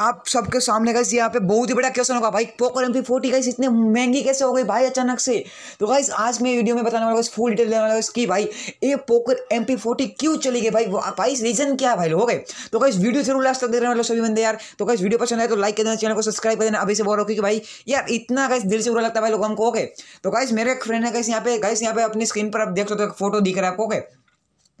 आप सबके सामने गाइस यहाँ पे बहुत ही बड़ा क्वेश्चन होगा भाई poker M P forty guys इतने महंगी कैसे हो गई भाई अचानक से तो गाइस आज मैं वीडियो में बताने वाला हूँ फुल डिटेल देने वाला हूँ इसकी भाई ये पोकर एम पी फोर्टी क्यों चली गई भाई भाई रीजन क्या है भाई लोग तो गाइस वीडियो जरूर लास्ट तक देखने वाले सभी बंदे यार तो गाइस वीडियो पसंद आए तो लाइक कर देना चैनल को सब्सक्राइब कर देना अभी से बोल रहा हूँ क्योंकि भाई यार इतना गाइस दिल से बुरा लगता है भाई लोग हमको ओके तो गाइस मेरे एक फ्रेंड है गाइस यहाँ पे गाइस यहाँ पे अपनी स्क्रीन पर आप देख सकते हो फोटो दिख रहा है आपको ओके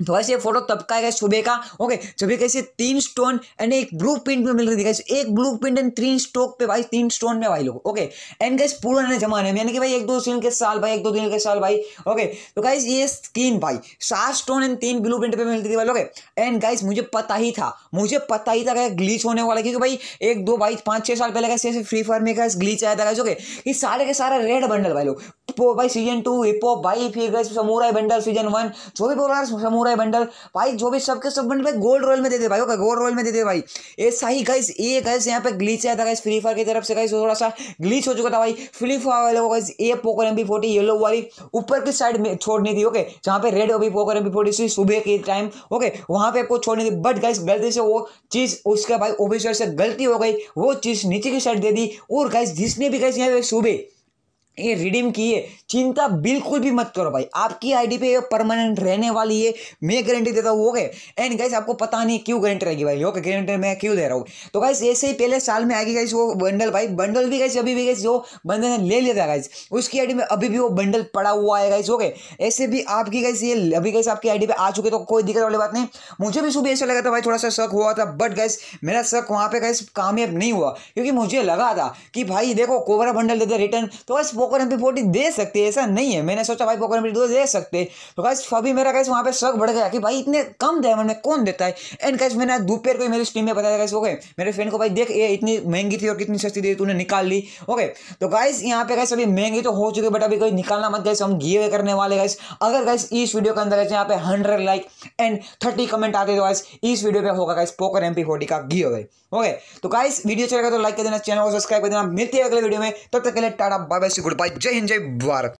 तो वैसे ये फोटो तब का है सुबह का ओके सुबह कैसे तीन स्टोन एंड एक ब्लू प्रिंट में मिल रही थी एक ब्लू प्रिंट एंड तीन स्टोक पे भाई तीन स्टोन में भाई लोग ओके एंड कैसे पुराने जमाने में यानी कि भाई एक दो दिन के साल भाई एक दो दिन के साल भाई ओके तो गाइस ये स्किन भाई सात स्टोन एंड तीन ब्लू प्रिंट पे मिलती थी भाई ओके एंड गाइस मुझे पता ही था मुझे पता ही था क्या ग्लीच होने वाला क्योंकि भाई एक दो भाई पाँच छः साल पहले कैसे फ्री फायर में कैसे ग्लीच आया था ओके ये सारे के सारे रेड बंडल भाई लोग भाई सीजन टू हिप हॉप भाई फिर गैस समूरा बंडल सीजन वन जो भी बोल रहा है समूरा गए बंडल भाई जो भी सबके सब बंडल भाई गोल्ड रॉयल में दे दे भाई ओके गोल्ड रॉयल में दे दे भाई ऐसा ही गाइस ये गाइस यहाँ पे ग्लीच आया था गाइस फ्री फायर की तरफ से गाइस थोड़ा सा ग्लीच हो चुका था भाई फ्री फायर वाले को guys a poker M forty yellow वाली ऊपर की साइड में छोड़नी थी ओके जहाँ पे रेड अभी पोकर एम फोर्टी थी सुबह के टाइम ओके वहाँ पे आपको छोड़नी थी बट गाइस गलती से वो चीज़ उसका भाई ऑफिसर से गलती हो गई वो चीज़ नीचे की साइड दे दी और गाइस जिसने भी गाइस यहाँ पे सुबह ये रिडीम किए चिंता बिल्कुल भी मत करो भाई आपकी आईडी पे परमानेंट रहने वाली है मैं गारंटी देता हूँ ओके एंड गाइस आपको पता नहीं क्यों गारंटी रहेगी भाई ओके गारंटी मैं क्यों दे रहा हूँ तो गाइस ऐसे ही पहले साल में आएगी गाइस वो बंडल भाई बंडल भी गाइस अभी भी गाइस जो बंदे ने ले लिया था गाइस उसकी आईडी में अभी भी वो बंडल पड़ा हुआ है गाइस ओके ऐसे भी आपकी गाइस ये अभी गाइस आपकी आईडी पे आ चुके तो कोई दिक्कत वाली बात नहीं मुझे भी सुबह ऐसा लगा था भाई थोड़ा सा शक हुआ था बट गाइस मेरा शक वहाँ पे गाइस कामयाब नहीं हुआ क्योंकि मुझे लगा था कि भाई देखो कोबरा बंडल देते रिटर्न तो बस वो पोकर एम फोर्टी दे सकते ऐसा नहीं है मैंने सोचा भाई पोकर एम दे सकते तो कैसे अभी मेरा कैसे वहाँ पे शक बढ़ गया कि भाई इतने कम डायमंड में कौन देता है एंड कैसे मैंने दोपहर को मेरी स्टीम में बताया कैसे ओके मेरे फ्रेंड को भाई देख ये इतनी महंगी थी और कितनी सस्ती थी तूने निकाल ली ओके तो गाइस यहाँ पे कैसे अभी महंगी तो हो चुकी बट अभी कोई निकालना मत कैसे हम गिवे करने वाले गाइस अगर गाइस इस वीडियो के अंदर गाइस यहाँ पे hundred like and thirty comment आते तो गाइस इस वीडियो पे होगा गाइस पोकर एम फोर्टी का गिवे ओके तो गाइस वीडियो चलेगा तो लाइक कर देना चैनल को सब्सक्राइब कर देना मिलती है अगले वीडियो में तब तक के लिए टाटा बाय बाय गुड बाय जय हिंद जय भारत